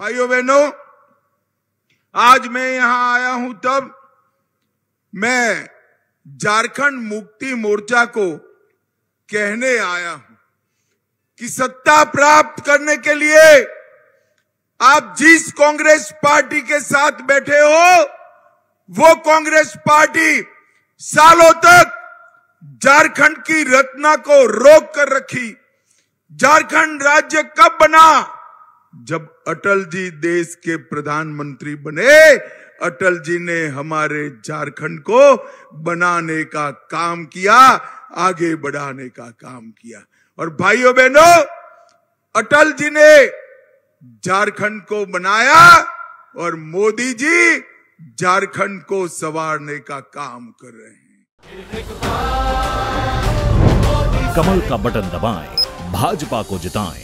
भाइयों बहनों आज मैं यहां आया हूं तब मैं झारखंड मुक्ति मोर्चा को कहने आया हूं कि सत्ता प्राप्त करने के लिए आप जिस कांग्रेस पार्टी के साथ बैठे हो वो कांग्रेस पार्टी सालों तक झारखंड की रत्ना को रोक कर रखी झारखंड राज्य कब बना जब अटल जी देश के प्रधानमंत्री बने अटल जी ने हमारे झारखंड को बनाने का काम किया आगे बढ़ाने का काम किया और भाइयों बहनों अटल जी ने झारखंड को बनाया और मोदी जी झारखंड को संवारने का काम कर रहे हैं कमल का बटन दबाएं भाजपा को जिताएं